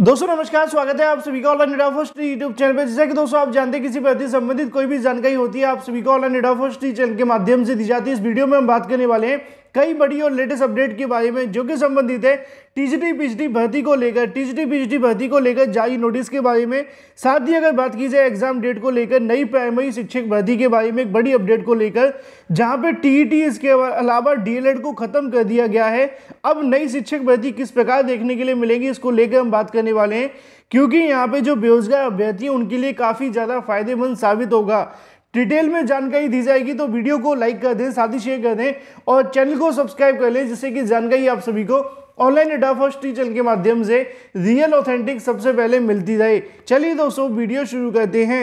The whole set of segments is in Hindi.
दोस्तों नमस्कार स्वागत है आप सभी का online India first YouTube channel पर जैसा कि दोस्तों आप जानते हैं किसी प्रति संबंधित कोई भी जानकारी होती है आप सभी का ऑनलाइन इंडिया फर्स्ट चैनल के माध्यम से दी जाती है इस वीडियो में हम बात करने वाले हैं कई बड़ी और लेटेस्ट अपडेट के बारे में जो कि संबंधित है टीजीटी पीजीटी भर्ती को लेकर टीजीटी पीजीटी भर्ती को लेकर जारी नोटिस के बारे में साथ ही अगर बात की जाए एग्जाम डेट को लेकर नई प्राइमरी शिक्षक भर्ती के बारे में एक बड़ी अपडेट को लेकर जहां पे टीईटी इसके e e अलावा डीएलएड e को खत्म कर दिया गया है अब नई शिक्षक भर्ती किस प्रकार देखने के लिए मिलेगी इसको लेकर हम बात करने वाले हैं क्योंकि यहाँ पे जो बेरोजगार अभ्यर्थी हैं उनके लिए काफ़ी ज़्यादा फायदेमंद साबित होगा डिटेल में जानकारी दी जाएगी तो वीडियो को लाइक कर दें साथ ही शेयर कर दें और चैनल को सब्सक्राइब कर लें जिससे कि जानकारी आप सभी को ऑनलाइन डेटा फर्स्ट के माध्यम से रियल ऑथेंटिक सबसे पहले मिलती रहे चलिए दोस्तों वीडियो शुरू करते हैं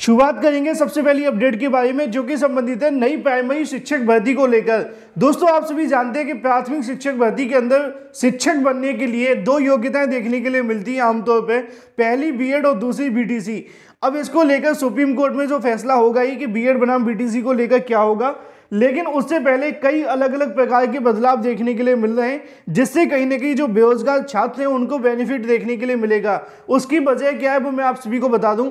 शुरुआत करेंगे सबसे पहली अपडेट के बारे में जो कि संबंधित है नई प्राइमरी शिक्षक भर्ती को लेकर दोस्तों आप सभी जानते हैं कि प्राथमिक शिक्षक भर्ती के अंदर शिक्षक बनने के लिए दो योग्यताएं देखने के लिए मिलती हैं आमतौर पर पहली बीएड और दूसरी बीटीसी अब इसको लेकर सुप्रीम कोर्ट में जो फैसला होगा ये कि बीएड बनाम बीटीसी को लेकर क्या होगा लेकिन उससे पहले कई अलग अलग प्रकार के बदलाव देखने के लिए मिल रहे हैं जिससे कहीं ना कहीं जो बेरोजगार छात्र हैं उनको बेनिफिट देखने के लिए मिलेगा उसकी वजह क्या है वो मैं आप सभी को बता दूं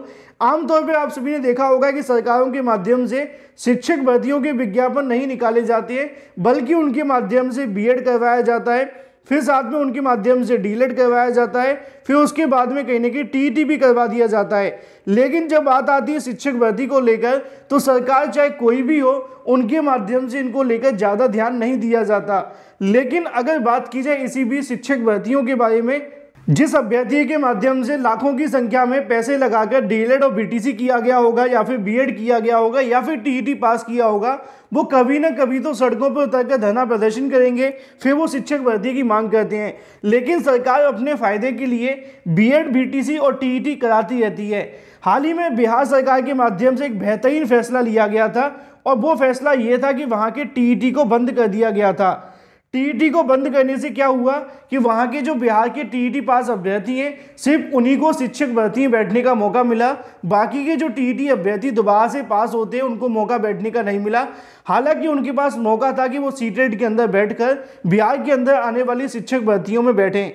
आमतौर पर आप सभी ने देखा होगा कि सरकारों के माध्यम से शिक्षक भर्तियों के विज्ञापन नहीं निकाले जाते हैं बल्कि उनके माध्यम से एड करवाया जाता है फिर साथ में उनके माध्यम से डीलेट करवाया जाता है फिर उसके बाद में कहीं ना कहीं टी भी करवा दिया जाता है लेकिन जब बात आती है शिक्षक भर्ती को लेकर तो सरकार चाहे कोई भी हो उनके माध्यम से इनको लेकर ज़्यादा ध्यान नहीं दिया जाता लेकिन अगर बात की जाए इसी भी शिक्षक भर्तियों के बारे में जिस अभ्यर्थी के माध्यम से लाखों की संख्या में पैसे लगाकर डीएलएड और बीटीसी किया गया होगा या फिर बीएड किया गया होगा या फिर टीईटी पास किया होगा वो कभी ना कभी तो सड़कों पर उतर कर धरना प्रदर्शन करेंगे फिर वो शिक्षक भर्ती की मांग करते हैं लेकिन सरकार अपने फायदे के लिए बीएड बीटीसी और टीईटी कराती रहती है हाल ही में बिहार सरकार के माध्यम से एक बेहतरीन फैसला लिया गया था और वो फैसला ये था कि वहाँ के टी को बंद कर दिया गया था टीईटी को बंद करने से क्या हुआ कि वहाँ के जो बिहार के टीईटी पास अभ्यर्थी हैं सिर्फ उन्हीं को शिक्षक भर्ती में बैठने का मौका मिला बाकी के जो टीईटी अभ्यर्थी दोबारा से पास होते हैं उनको मौका बैठने का नहीं मिला हालांकि उनके पास मौका था कि वो सीटेट के अंदर बैठकर बिहार के अंदर आने वाली शिक्षक भर्तियों में बैठें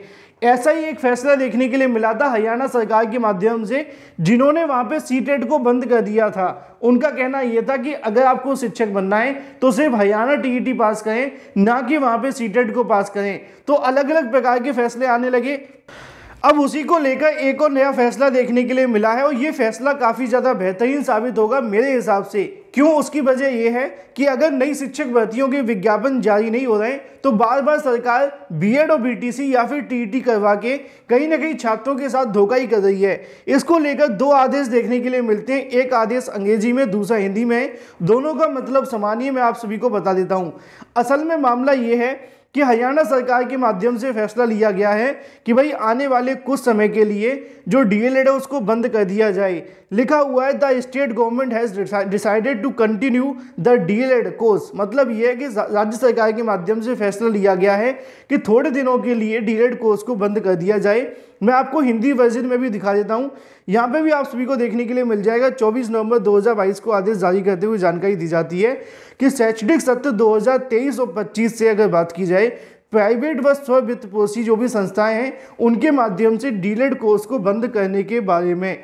ऐसा ही एक फैसला देखने के लिए मिला था हरियाणा सरकार के माध्यम से जिन्होंने वहां पे सीटेट को बंद कर दिया था उनका कहना यह था कि अगर आपको शिक्षक बनना है तो सिर्फ हरियाणा टीईटी e पास करें ना कि वहां पे सीटेट को पास करें तो अलग अलग प्रकार के फैसले आने लगे अब उसी को लेकर एक और नया फैसला देखने के लिए मिला है और ये फैसला काफ़ी ज़्यादा बेहतरीन साबित होगा मेरे हिसाब से क्यों उसकी वजह यह है कि अगर नई शिक्षक भर्तियों के विज्ञापन जारी नहीं हो रहे हैं तो बार बार सरकार बीएड और बीटीसी या फिर टीटी e करवा के कहीं ना कहीं छात्रों के साथ धोखा ही कर रही है इसको लेकर दो आदेश देखने के लिए मिलते हैं एक आदेश अंग्रेजी में दूसरा हिंदी में दोनों का मतलब समानिए मैं आप सभी को बता देता हूँ असल में मामला ये है कि हरियाणा सरकार के माध्यम से फैसला लिया गया है कि भाई आने वाले कुछ समय के लिए जो डीएलएड है उसको बंद कर दिया जाए लिखा हुआ है the state government has decided to continue the DElEd course मतलब ये है कि राज्य सरकार के माध्यम से फैसला लिया गया है कि थोड़े दिनों के लिए डीएलएड कोर्स को बंद कर दिया जाए मैं आपको हिंदी वर्जन में भी दिखा देता हूँ यहाँ पे भी आप सभी को देखने के लिए मिल जाएगा 24 नवंबर 2022 को आदेश जारी करते हुए जानकारी दी जाती है कि शैक्षणिक सत्र 2023 और 25 से अगर बात की जाए प्राइवेट व स्ववित्तपोषी जो भी संस्थाएं हैं उनके माध्यम से डीलेड कोर्स को बंद करने के बारे में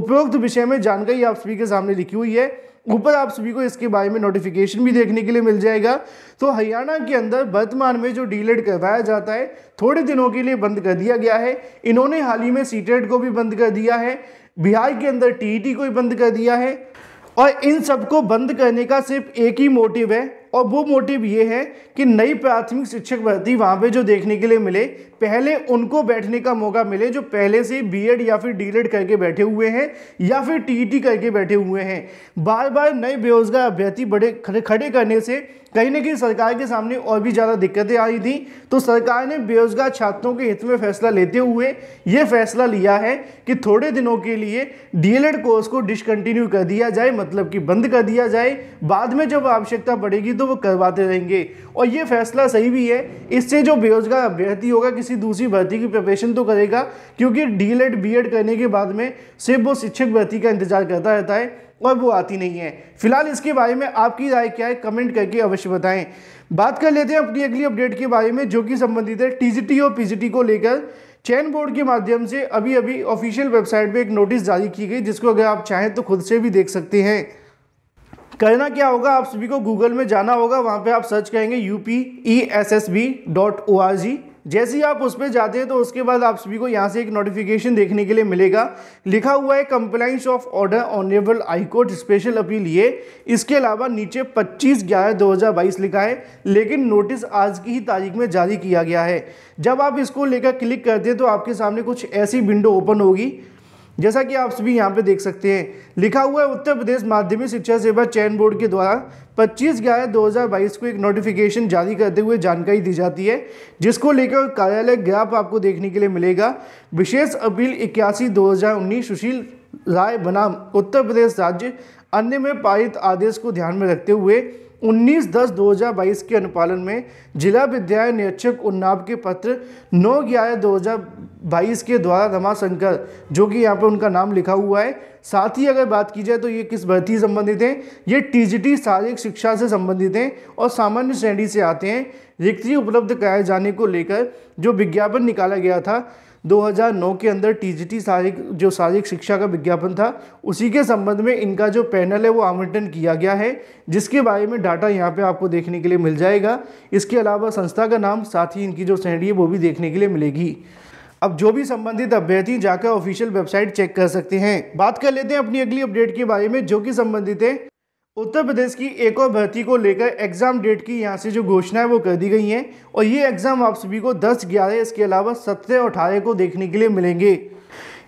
उपयुक्त विषय में जानकारी आप सभी के सामने लिखी हुई है ऊपर आप सभी को इसके बारे में नोटिफिकेशन भी देखने के लिए मिल जाएगा तो हरियाणा के अंदर वर्तमान में जो डीलेट करवाया जाता है थोड़े दिनों के लिए बंद कर दिया गया है इन्होंने हाल ही में सीटेट e को भी बंद कर दिया है बिहार के अंदर टीईटी e को भी बंद कर दिया है और इन सबको बंद करने का सिर्फ एक ही मोटिव है और वो मोटिव ये है कि नई प्राथमिक शिक्षक भर्ती वहाँ पे जो देखने के लिए मिले पहले उनको बैठने का मौका मिले जो पहले से बीएड या फिर डीएड करके बैठे हुए हैं या फिर टीईटी e करके बैठे हुए हैं बार बार नए बेरोजगार अभ्यर्थी बड़े खड़े करने से कहीं ना कहीं सरकार के सामने और भी ज़्यादा दिक्कतें आई थी तो सरकार ने बेरोजगार छात्रों के हित में फैसला लेते हुए ये फैसला लिया है कि थोड़े दिनों के लिए डीएलएड कोर्स को डिसकंटिन्यू कर दिया जाए मतलब कि बंद कर दिया जाए बाद में जब आवश्यकता पड़ेगी तो तो वो करवाते रहेंगे और ये फैसला सही भी है इससे जो बेरोजगार अभ्यर्थी होगा किसी दूसरी भर्ती की प्रिपरेशन तो करेगा क्योंकि डी एड बी एड करने के बाद में सिर्फ वो शिक्षक भर्ती का इंतजार करता रहता है और वो आती नहीं है फिलहाल इसके बारे में आपकी राय क्या है कमेंट करके अवश्य बताएं बात कर लेते हैं अपनी अगली अपडेट के बारे में जो कि संबंधित है टीजीटी और पीजीटी को लेकर चयन बोर्ड के माध्यम से अभी अभी ऑफिशियल वेबसाइट पे एक नोटिस जारी की गई जिसको अगर आप चाहें तो खुद से भी देख सकते हैं करना क्या होगा आप सभी को गूगल में जाना होगा वहाँ पे आप सर्च करेंगे U P E S S B dot O R G जैसे ही आप उस पर जाते हैं तो उसके बाद आप सभी को यहाँ से एक नोटिफिकेशन देखने के लिए मिलेगा लिखा हुआ है compliance of order honourable high court special appeal ये इसके अलावा नीचे 25 ग्यारह 2022 लिखा है लेकिन नोटिस आज की ही तारीख में जारी किया गया है जब आप इसको लेकर क्लिक करते हैं तो आपके सामने कुछ ऐसी विंडो ओपन होगी जैसा कि आप सभी यहाँ पे देख सकते हैं लिखा हुआ है उत्तर प्रदेश माध्यमिक शिक्षा सेवा चयन बोर्ड के द्वारा 25 ग्यारह 2022 को एक नोटिफिकेशन जारी करते हुए जानकारी दी जाती है जिसको लेकर कार्यालय ग्राफ आपको देखने के लिए मिलेगा विशेष अपील इक्यासी दो सुशील राय बनाम उत्तर प्रदेश राज्य अन्य में पारित आदेश को ध्यान में रखते हुए 19 दस बाईस के अनुपालन में जिला विद्यालय निरीक्षक उन्नाव के पत्र नौ ग्यारह बाईस के द्वारा रमाशंकर जो कि यहाँ पर उनका नाम लिखा हुआ है साथ ही अगर बात की जाए तो ये किस भर्ती संबंधित हैं ये टीजीटी शारीरिक शिक्षा से संबंधित हैं और सामान्य श्रेणी से आते हैं रिक्ति उपलब्ध कराए जाने को लेकर जो विज्ञापन निकाला गया था 2009 के अंदर टीजीटी जी जो शारीरिक शिक्षा का विज्ञापन था उसी के संबंध में इनका जो पैनल है वो आवंटन किया गया है जिसके बारे में डाटा यहाँ पे आपको देखने के लिए मिल जाएगा इसके अलावा संस्था का नाम साथ ही इनकी जो श्रेणी है वो भी देखने के लिए मिलेगी अब जो भी संबंधित अभ्यर्थी जाकर ऑफिशियल वेबसाइट चेक कर सकते हैं बात कर लेते हैं अपनी अगली अपडेट के बारे में जो कि संबंधित है उत्तर प्रदेश की एक और भर्ती को लेकर एग्ज़ाम डेट की यहाँ से जो घोषणा है वो कर दी गई है और ये एग्ज़ाम आप सभी को 10, ग्यारह इसके अलावा सत्रह और अठारह को देखने के लिए मिलेंगे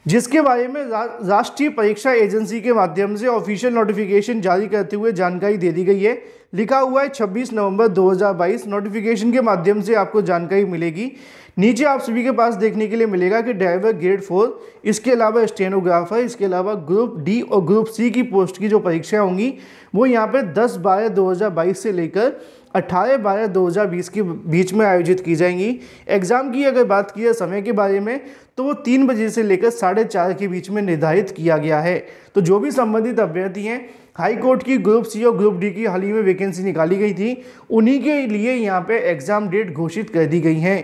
जिसके बारे में राष्ट्रीय परीक्षा एजेंसी के माध्यम से ऑफिशियल नोटिफिकेशन जारी करते हुए जानकारी दे दी गई है लिखा हुआ है 26 नवंबर 2022 नोटिफिकेशन के माध्यम से आपको जानकारी मिलेगी नीचे आप सभी के पास देखने के लिए मिलेगा कि ड्राइवर ग्रेड फोर इसके अलावा स्टेनोग्राफर इसके अलावा ग्रुप डी और ग्रुप सी की पोस्ट की जो परीक्षाएं होंगी वो यहाँ पे 10 बारह 2022 से लेकर 18 बारह 2020 के बीच में आयोजित की जाएंगी एग्ज़ाम की अगर बात की जाए समय के बारे में तो वो तीन बजे से लेकर साढ़े चार के बीच में निर्धारित किया गया है तो जो भी संबंधित अभ्यर्थी हैं हाई कोर्ट की ग्रुप सी और ग्रुप डी की हाल ही में वैकेंसी निकाली गई थी उन्हीं के लिए यहाँ पे एग्ज़ाम डेट घोषित कर दी गई हैं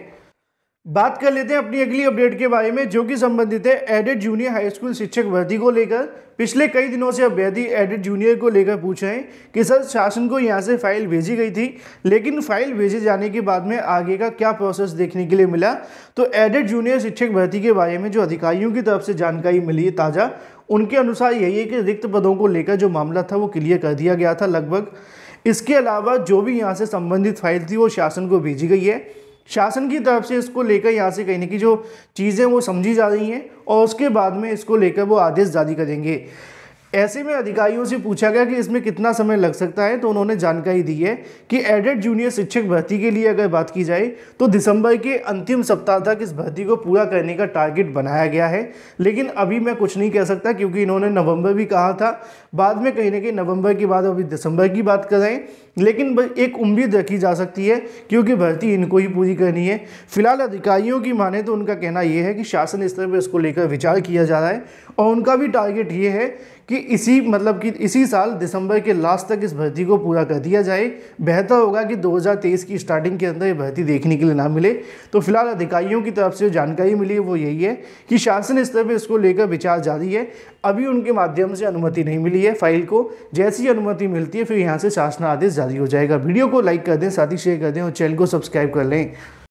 बात कर लेते हैं अपनी अगली अपडेट के बारे में जो कि संबंधित है एडेड जूनियर हाई स्कूल शिक्षक भर्ती को लेकर पिछले कई दिनों से अभ्यर्थी एडेड जूनियर को लेकर पूछ रहे हैं कि सर शासन को यहां से फाइल भेजी गई थी लेकिन फाइल भेजे जाने के बाद में आगे का क्या प्रोसेस देखने के लिए मिला तो एडेड जूनियर शिक्षक भर्ती के बारे में जो अधिकारियों की तरफ से जानकारी मिली है ताज़ा उनके अनुसार यही है कि रिक्त पदों को लेकर जो मामला था वो क्लियर कर दिया गया था लगभग इसके अलावा जो भी यहाँ से संबंधित फाइल थी वो शासन को भेजी गई है शासन की तरफ से इसको लेकर यहाँ से कहीं ना जो चीज़ें वो समझी जा रही हैं और उसके बाद में इसको लेकर वो आदेश जारी करेंगे ऐसे में अधिकारियों से पूछा गया कि इसमें कितना समय लग सकता है तो उन्होंने जानकारी दी है कि एडेड जूनियर शिक्षक भर्ती के लिए अगर बात की जाए तो दिसंबर के अंतिम सप्ताह तक इस भर्ती को पूरा करने का टारगेट बनाया गया है लेकिन अभी मैं कुछ नहीं कह सकता क्योंकि इन्होंने नवंबर भी कहा था बाद में कहीं ना कहीं नवंबर के बाद अभी दिसंबर की बात करें लेकिन एक उम्मीद रखी जा सकती है क्योंकि भर्ती इनको ही पूरी करनी है फिलहाल अधिकारियों की माने तो उनका कहना यह है कि शासन स्तर पर इसको लेकर विचार किया जा रहा है और उनका भी टारगेट ये है कि इसी मतलब कि इसी साल दिसंबर के लास्ट तक इस भर्ती को पूरा कर दिया जाए बेहतर होगा कि 2023 की स्टार्टिंग के अंदर ये भर्ती देखने के लिए ना मिले तो फिलहाल अधिकारियों की तरफ से जो जानकारी मिली है वो यही है कि शासन स्तर पर इसको लेकर विचार जारी है अभी उनके माध्यम से अनुमति नहीं मिली है फाइल को जैसी अनुमति मिलती है फिर यहाँ से आदेश जारी हो जाएगा वीडियो को लाइक कर दें साथ ही शेयर कर दें और चैनल को सब्सक्राइब कर लें